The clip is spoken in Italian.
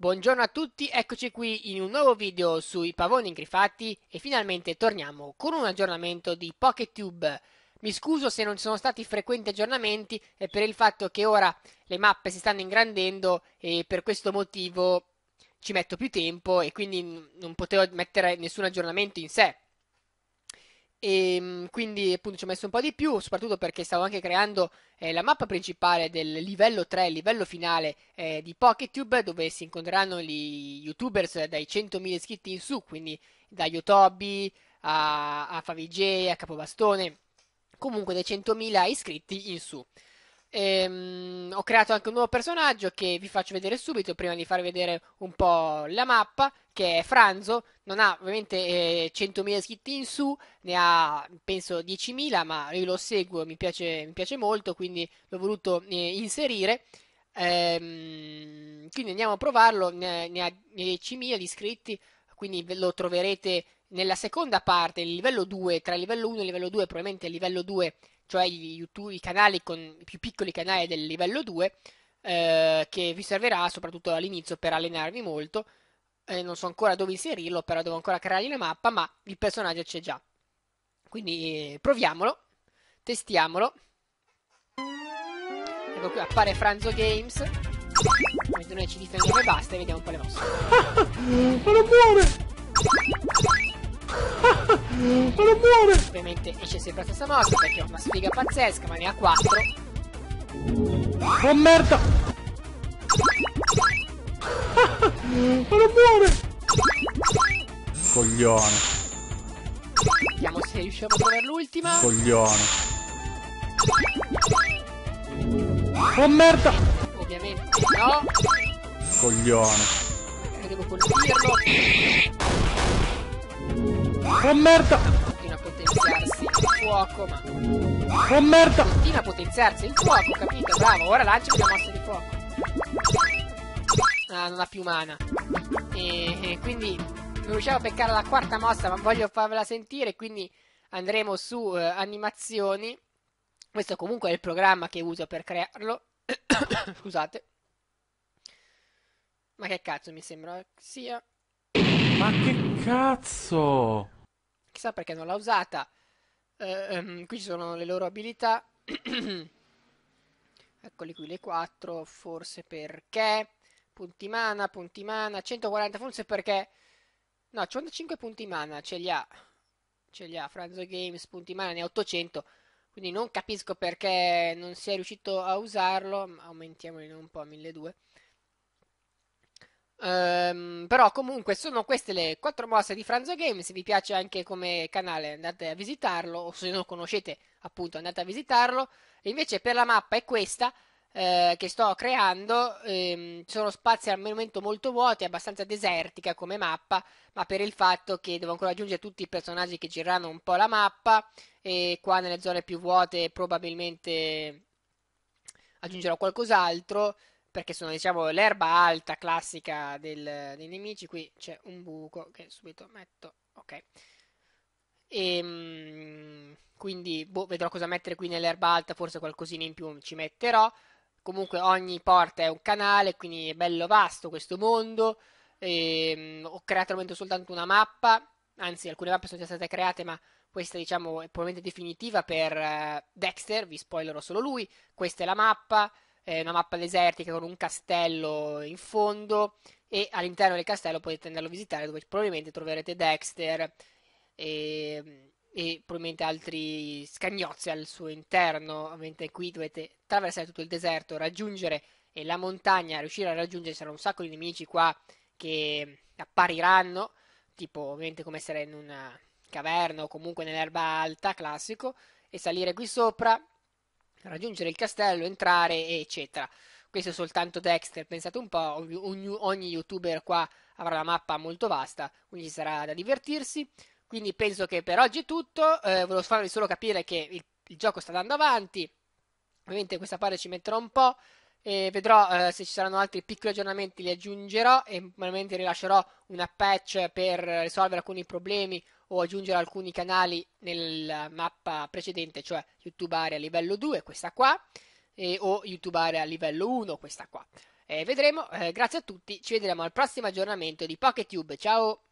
Buongiorno a tutti, eccoci qui in un nuovo video sui pavoni ingrifati e finalmente torniamo con un aggiornamento di PocketTube. Mi scuso se non ci sono stati frequenti aggiornamenti e per il fatto che ora le mappe si stanno ingrandendo e per questo motivo ci metto più tempo e quindi non potevo mettere nessun aggiornamento in sé e ehm, quindi appunto ci ho messo un po' di più, soprattutto perché stavo anche creando eh, la mappa principale del livello 3, il livello finale eh, di PocketTube, dove si incontreranno gli youtubers dai 100.000 iscritti in su, quindi da Yotobi a, a Favij, a Capobastone, comunque dai 100.000 iscritti in su. Ehm, ho creato anche un nuovo personaggio che vi faccio vedere subito prima di far vedere un po' la mappa che è Franzo, non ha ovviamente eh, 100.000 iscritti in su, ne ha penso 10.000 ma io lo seguo, mi piace, mi piace molto quindi l'ho voluto eh, inserire. Ehm, quindi andiamo a provarlo, ne, ne ha 10.000 di iscritti, quindi lo troverete nella seconda parte, il livello 2, tra il livello 1 e il livello 2, probabilmente il livello 2 cioè YouTube, i canali con i più piccoli canali del livello 2, eh, che vi servirà soprattutto all'inizio per allenarvi molto. Eh, non so ancora dove inserirlo, però devo ancora creargli una mappa, ma il personaggio c'è già. Quindi eh, proviamolo, testiamolo. Ecco qui, appare Franzo Games. Noi ci difendiamo e basta e vediamo un po' le ma non muore! Ma non muore! Ovviamente esce sempre a testa morte perché è una sfiga pazzesca, ma ne ha 4. Oh merda! ma non muore! Coglione. Vediamo se riusciamo a trovare l'ultima. Coglione. Oh merda! Ovviamente no. Coglione. Devo colpirlo. Oh merda! Continua a potenziarsi il fuoco, ma... Oh merda! Continua a potenziarsi il fuoco, capito? Bravo, ora lancia la mossa di fuoco. Ah, non ha più mana. E, e quindi non riusciamo a peccare la quarta mossa, ma voglio farvela sentire, quindi andremo su eh, animazioni. Questo comunque è il programma che uso per crearlo. Scusate. Ma che cazzo mi sembra che sia? Ma che cazzo? chissà perché non l'ha usata. Eh, ehm, qui ci sono le loro abilità. Eccoli qui le 4, forse perché punti mana, punti mana, 140 forse perché no, 55 punti mana ce li ha. Ce li ha Franzo Games, punti mana ne ha 800. Quindi non capisco perché non si è riuscito a usarlo, aumentiamoli un po' a 1200 Um, però comunque sono queste le quattro mosse di Franzo Game. Se vi piace anche come canale andate a visitarlo, o se non lo conoscete appunto andate a visitarlo. E invece per la mappa è questa eh, che sto creando. Ehm, sono spazi al momento molto vuoti, abbastanza desertica come mappa, ma per il fatto che devo ancora aggiungere tutti i personaggi che girano un po' la mappa. E qua nelle zone più vuote probabilmente aggiungerò qualcos'altro perché sono diciamo l'erba alta classica del, dei nemici, qui c'è un buco che subito metto, ok. E, ehm, quindi boh, vedrò cosa mettere qui nell'erba alta, forse qualcosina in più ci metterò. Comunque ogni porta è un canale, quindi è bello vasto questo mondo. E, ehm, ho creato al momento soltanto una mappa, anzi alcune mappe sono già state create, ma questa diciamo è probabilmente definitiva per uh, Dexter, vi spoilerò solo lui. Questa è la mappa eh, una mappa desertica con un castello in fondo e all'interno del castello potete andarlo a visitare dove probabilmente troverete Dexter e, e probabilmente altri scagnozzi al suo interno, ovviamente qui dovete attraversare tutto il deserto, raggiungere la montagna, riuscire a raggiungere, c'erano un sacco di nemici qua che appariranno, tipo ovviamente come essere in una caverna o comunque nell'erba alta, classico, e salire qui sopra raggiungere il castello, entrare, eccetera. Questo è soltanto Dexter, pensate un po', ogni, ogni youtuber qua avrà la mappa molto vasta, quindi ci sarà da divertirsi. Quindi penso che per oggi è tutto, eh, volevo farvi solo capire che il, il gioco sta andando avanti, ovviamente questa parte ci metterò un po', e vedrò eh, se ci saranno altri piccoli aggiornamenti, li aggiungerò e probabilmente rilascerò una patch per risolvere alcuni problemi o aggiungere alcuni canali nella mappa precedente, cioè YouTube Area livello 2, questa qua, e, o YouTube Area livello 1, questa qua. Eh, vedremo, eh, grazie a tutti, ci vedremo al prossimo aggiornamento di PocketTube, ciao!